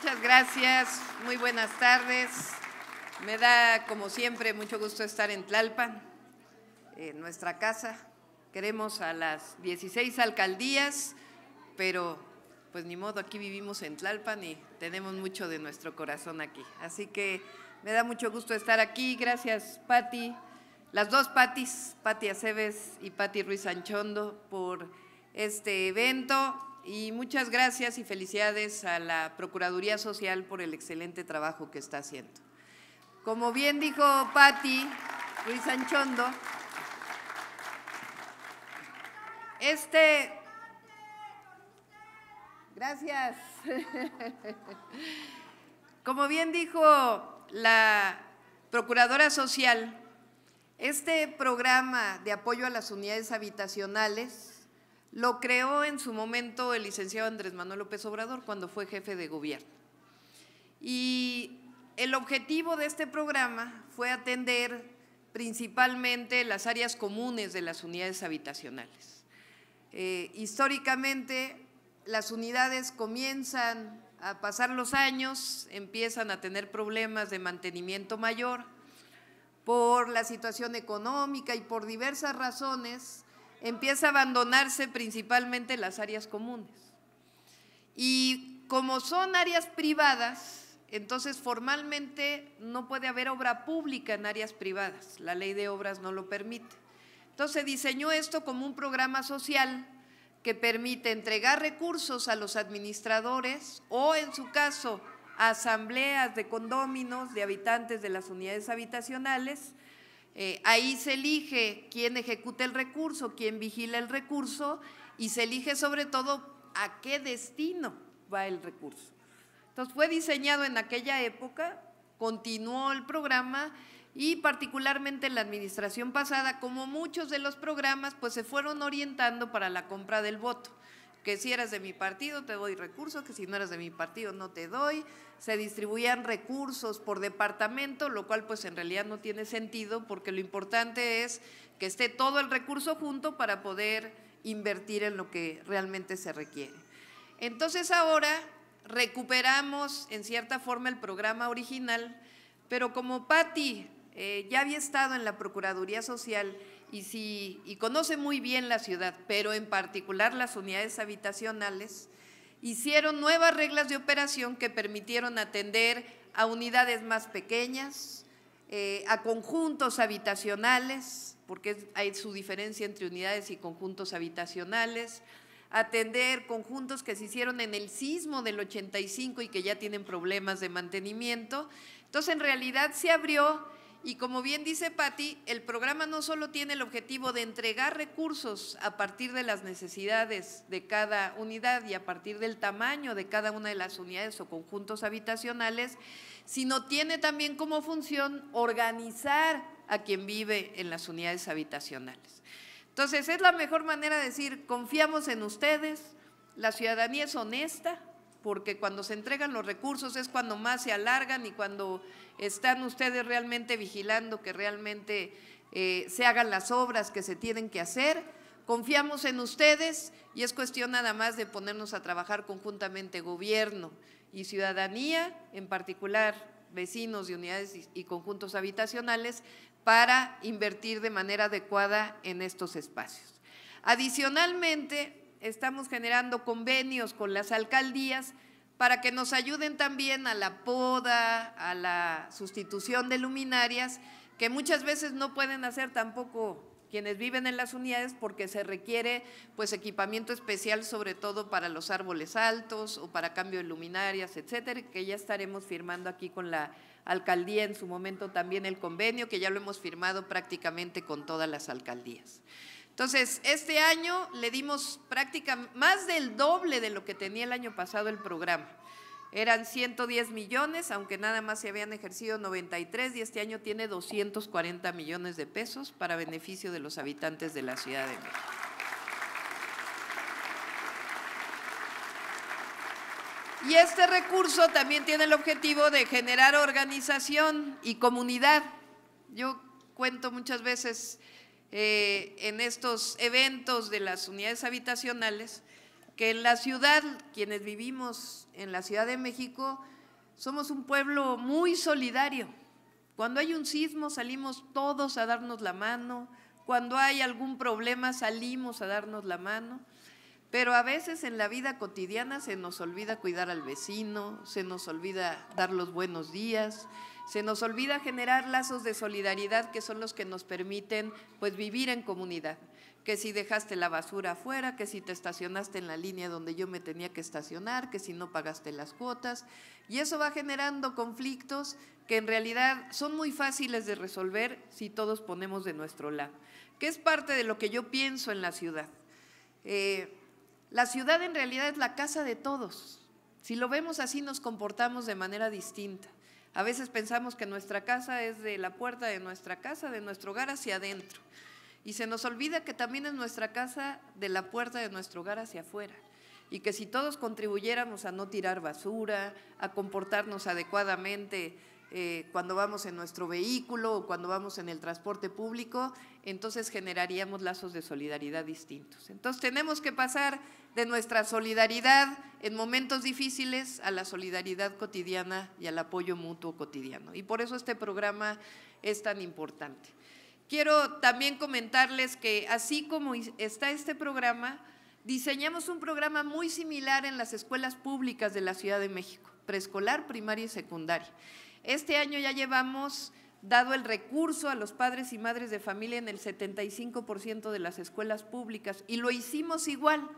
Muchas gracias, muy buenas tardes. Me da, como siempre, mucho gusto estar en Tlalpan, en nuestra casa. Queremos a las 16 alcaldías, pero pues ni modo, aquí vivimos en Tlalpan y tenemos mucho de nuestro corazón aquí. Así que me da mucho gusto estar aquí. Gracias, Patti. Las dos Patis, Patti Aceves y Patti Ruiz Anchondo, por este evento y muchas gracias y felicidades a la Procuraduría Social por el excelente trabajo que está haciendo. Como bien dijo Patti Luis Anchondo, este... Gracias. Como bien dijo la Procuradora Social, este programa de apoyo a las unidades habitacionales lo creó en su momento el licenciado Andrés Manuel López Obrador cuando fue jefe de gobierno. Y el objetivo de este programa fue atender principalmente las áreas comunes de las unidades habitacionales. Eh, históricamente, las unidades comienzan a pasar los años, empiezan a tener problemas de mantenimiento mayor por la situación económica y por diversas razones empieza a abandonarse principalmente las áreas comunes. Y como son áreas privadas, entonces formalmente no puede haber obra pública en áreas privadas, la ley de obras no lo permite. Entonces diseñó esto como un programa social que permite entregar recursos a los administradores o en su caso a asambleas de condóminos, de habitantes de las unidades habitacionales, eh, ahí se elige quién ejecuta el recurso, quién vigila el recurso y se elige sobre todo a qué destino va el recurso. Entonces fue diseñado en aquella época, continuó el programa y particularmente la administración pasada, como muchos de los programas, pues se fueron orientando para la compra del voto que si eras de mi partido te doy recursos, que si no eras de mi partido no te doy, se distribuían recursos por departamento, lo cual pues en realidad no tiene sentido porque lo importante es que esté todo el recurso junto para poder invertir en lo que realmente se requiere. Entonces ahora recuperamos en cierta forma el programa original, pero como Patti eh, ya había estado en la Procuraduría Social, y, si, y conoce muy bien la ciudad, pero en particular las unidades habitacionales, hicieron nuevas reglas de operación que permitieron atender a unidades más pequeñas, eh, a conjuntos habitacionales, porque hay su diferencia entre unidades y conjuntos habitacionales, atender conjuntos que se hicieron en el sismo del 85 y que ya tienen problemas de mantenimiento. Entonces, en realidad se abrió y como bien dice Patti, el programa no solo tiene el objetivo de entregar recursos a partir de las necesidades de cada unidad y a partir del tamaño de cada una de las unidades o conjuntos habitacionales, sino tiene también como función organizar a quien vive en las unidades habitacionales. Entonces, es la mejor manera de decir, confiamos en ustedes, la ciudadanía es honesta, porque cuando se entregan los recursos es cuando más se alargan y cuando están ustedes realmente vigilando que realmente eh, se hagan las obras que se tienen que hacer. Confiamos en ustedes y es cuestión nada más de ponernos a trabajar conjuntamente gobierno y ciudadanía, en particular vecinos de unidades y conjuntos habitacionales, para invertir de manera adecuada en estos espacios. Adicionalmente, estamos generando convenios con las alcaldías para que nos ayuden también a la poda, a la sustitución de luminarias, que muchas veces no pueden hacer tampoco quienes viven en las unidades porque se requiere pues equipamiento especial sobre todo para los árboles altos o para cambio de luminarias, etcétera, que ya estaremos firmando aquí con la alcaldía en su momento también el convenio que ya lo hemos firmado prácticamente con todas las alcaldías. Entonces, este año le dimos práctica más del doble de lo que tenía el año pasado el programa. Eran 110 millones, aunque nada más se habían ejercido 93 y este año tiene 240 millones de pesos para beneficio de los habitantes de la Ciudad de México. Y este recurso también tiene el objetivo de generar organización y comunidad. Yo cuento muchas veces eh, en estos eventos de las unidades habitacionales, que en la ciudad, quienes vivimos en la Ciudad de México, somos un pueblo muy solidario. Cuando hay un sismo salimos todos a darnos la mano, cuando hay algún problema salimos a darnos la mano, pero a veces en la vida cotidiana se nos olvida cuidar al vecino, se nos olvida dar los buenos días, se nos olvida generar lazos de solidaridad que son los que nos permiten pues, vivir en comunidad. Que si dejaste la basura afuera, que si te estacionaste en la línea donde yo me tenía que estacionar, que si no pagaste las cuotas. Y eso va generando conflictos que en realidad son muy fáciles de resolver si todos ponemos de nuestro lado. Que es parte de lo que yo pienso en la ciudad. Eh, la ciudad en realidad es la casa de todos. Si lo vemos así nos comportamos de manera distinta. A veces pensamos que nuestra casa es de la puerta de nuestra casa, de nuestro hogar hacia adentro. Y se nos olvida que también es nuestra casa de la puerta de nuestro hogar hacia afuera. Y que si todos contribuyéramos a no tirar basura, a comportarnos adecuadamente eh, cuando vamos en nuestro vehículo o cuando vamos en el transporte público, entonces generaríamos lazos de solidaridad distintos. Entonces tenemos que pasar de nuestra solidaridad en momentos difíciles a la solidaridad cotidiana y al apoyo mutuo cotidiano. Y por eso este programa es tan importante. Quiero también comentarles que así como está este programa, diseñamos un programa muy similar en las escuelas públicas de la Ciudad de México, preescolar, primaria y secundaria. Este año ya llevamos dado el recurso a los padres y madres de familia en el 75% de las escuelas públicas y lo hicimos igual.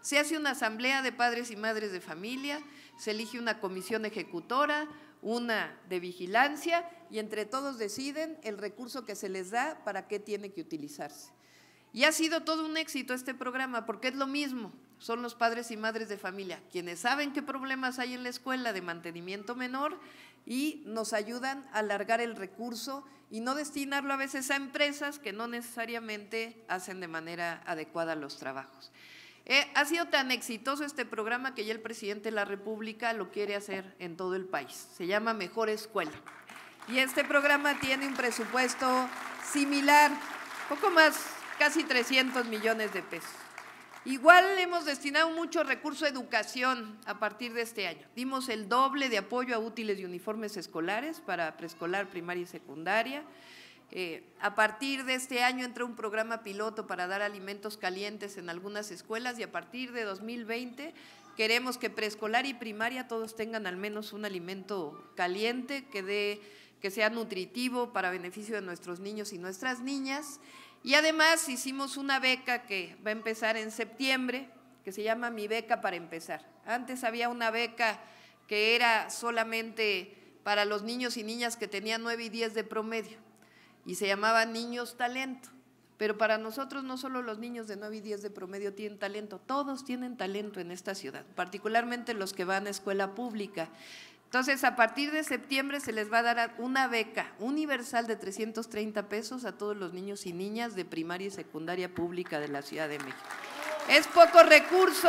Se hace una asamblea de padres y madres de familia, se elige una comisión ejecutora, una de vigilancia y entre todos deciden el recurso que se les da para qué tiene que utilizarse. Y ha sido todo un éxito este programa porque es lo mismo, son los padres y madres de familia, quienes saben qué problemas hay en la escuela de mantenimiento menor y nos ayudan a alargar el recurso y no destinarlo a veces a empresas que no necesariamente hacen de manera adecuada los trabajos. Eh, ha sido tan exitoso este programa que ya el presidente de la República lo quiere hacer en todo el país. Se llama Mejor Escuela. Y este programa tiene un presupuesto similar, poco más, casi 300 millones de pesos. Igual hemos destinado mucho recurso a educación a partir de este año. Dimos el doble de apoyo a útiles y uniformes escolares para preescolar, primaria y secundaria. Eh, a partir de este año entró un programa piloto para dar alimentos calientes en algunas escuelas y a partir de 2020 queremos que preescolar y primaria todos tengan al menos un alimento caliente que dé que sea nutritivo para beneficio de nuestros niños y nuestras niñas. Y además hicimos una beca que va a empezar en septiembre, que se llama Mi Beca para Empezar. Antes había una beca que era solamente para los niños y niñas que tenían 9 y 10 de promedio y se llamaba Niños Talento. Pero para nosotros no solo los niños de 9 y 10 de promedio tienen talento, todos tienen talento en esta ciudad, particularmente los que van a escuela pública. Entonces, a partir de septiembre se les va a dar una beca universal de 330 pesos a todos los niños y niñas de primaria y secundaria pública de la Ciudad de México. Es poco recurso,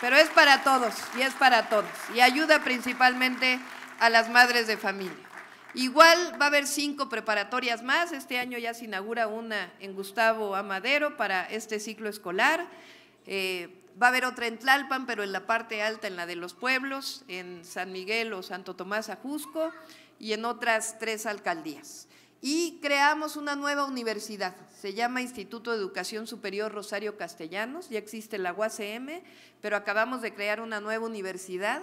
pero es para todos y es para todos. Y ayuda principalmente a las madres de familia. Igual va a haber cinco preparatorias más. Este año ya se inaugura una en Gustavo Amadero para este ciclo escolar. Eh, Va a haber otra en Tlalpan, pero en la parte alta, en la de los pueblos, en San Miguel o Santo Tomás Ajusco y en otras tres alcaldías. Y creamos una nueva universidad, se llama Instituto de Educación Superior Rosario Castellanos, ya existe la UACM, pero acabamos de crear una nueva universidad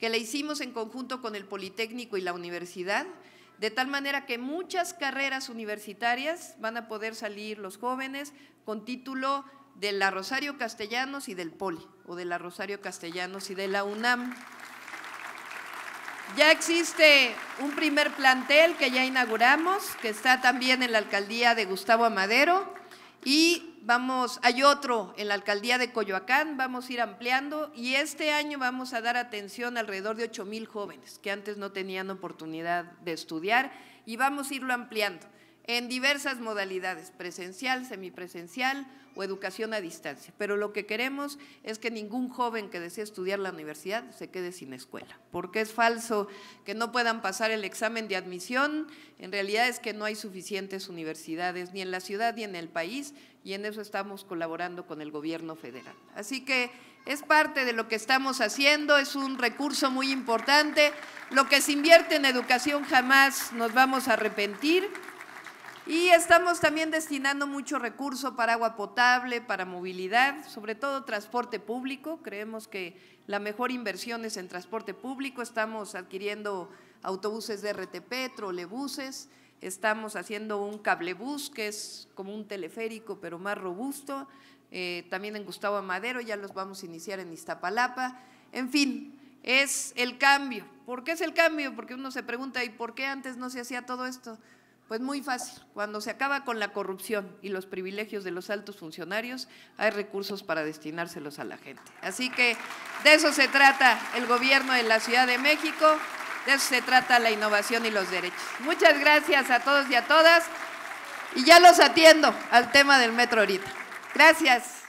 que la hicimos en conjunto con el Politécnico y la universidad, de tal manera que muchas carreras universitarias van a poder salir los jóvenes con título de la Rosario Castellanos y del Poli, o de la Rosario Castellanos y de la UNAM. Ya existe un primer plantel que ya inauguramos, que está también en la alcaldía de Gustavo Amadero, y vamos, hay otro en la alcaldía de Coyoacán, vamos a ir ampliando, y este año vamos a dar atención a alrededor de 8 mil jóvenes que antes no tenían oportunidad de estudiar, y vamos a irlo ampliando en diversas modalidades, presencial, semipresencial o educación a distancia. Pero lo que queremos es que ningún joven que desee estudiar la universidad se quede sin escuela, porque es falso que no puedan pasar el examen de admisión, en realidad es que no hay suficientes universidades ni en la ciudad ni en el país y en eso estamos colaborando con el gobierno federal. Así que es parte de lo que estamos haciendo, es un recurso muy importante, lo que se invierte en educación jamás nos vamos a arrepentir. Y estamos también destinando mucho recurso para agua potable, para movilidad, sobre todo transporte público. Creemos que la mejor inversión es en transporte público. Estamos adquiriendo autobuses de RTP, trolebuses, estamos haciendo un cablebus, que es como un teleférico pero más robusto, eh, también en Gustavo Madero ya los vamos a iniciar en Iztapalapa, en fin, es el cambio. ¿Por qué es el cambio? Porque uno se pregunta, ¿y por qué antes no se hacía todo esto? Pues muy fácil, cuando se acaba con la corrupción y los privilegios de los altos funcionarios, hay recursos para destinárselos a la gente. Así que de eso se trata el gobierno de la Ciudad de México, de eso se trata la innovación y los derechos. Muchas gracias a todos y a todas y ya los atiendo al tema del metro ahorita. Gracias.